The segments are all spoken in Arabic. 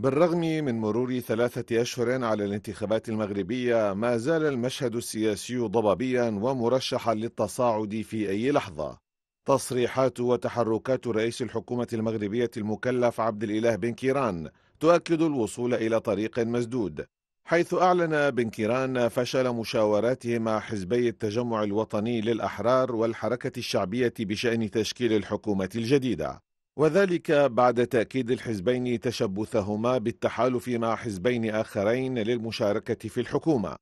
بالرغم من مرور ثلاثة أشهر على الانتخابات المغربية ما زال المشهد السياسي ضبابيا ومرشحا للتصاعد في أي لحظة تصريحات وتحركات رئيس الحكومة المغربية المكلف عبد الإله بن كيران تؤكد الوصول إلى طريق مسدود حيث أعلن بن كيران فشل مشاوراته مع حزبي التجمع الوطني للأحرار والحركة الشعبية بشأن تشكيل الحكومة الجديدة وذلك بعد تأكيد الحزبين تشبثهما بالتحالف مع حزبين آخرين للمشاركة في الحكومة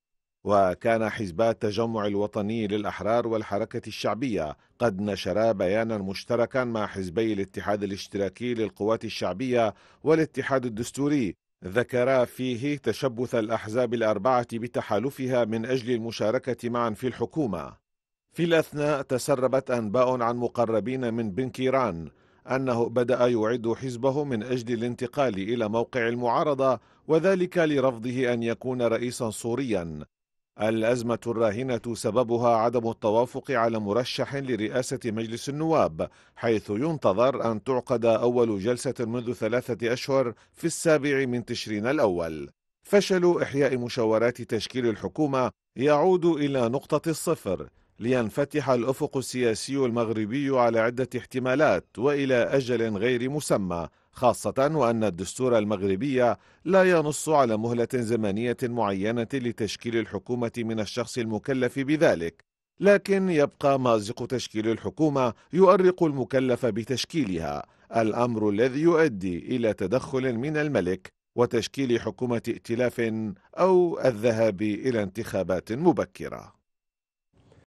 وكان حزبا التجمع الوطني للأحرار والحركة الشعبية قد نشرا بيانا مشتركا مع حزبي الاتحاد الاشتراكي للقوات الشعبية والاتحاد الدستوري ذكرا فيه تشبث الأحزاب الأربعة بتحالفها من أجل المشاركة معا في الحكومة في الأثناء تسربت أنباء عن مقربين من بنكيران أنه بدأ يعد حزبه من أجل الانتقال إلى موقع المعارضة وذلك لرفضه أن يكون رئيسا سوريا الأزمة الراهنة سببها عدم التوافق على مرشح لرئاسة مجلس النواب حيث ينتظر أن تعقد أول جلسة منذ ثلاثة أشهر في السابع من تشرين الأول فشل إحياء مشاورات تشكيل الحكومة يعود إلى نقطة الصفر لينفتح الأفق السياسي المغربي على عدة احتمالات وإلى أجل غير مسمى خاصة وأن الدستور المغربي لا ينص على مهلة زمنية معينة لتشكيل الحكومة من الشخص المكلف بذلك لكن يبقى مازق تشكيل الحكومة يؤرق المكلف بتشكيلها الأمر الذي يؤدي إلى تدخل من الملك وتشكيل حكومة ائتلاف أو الذهاب إلى انتخابات مبكرة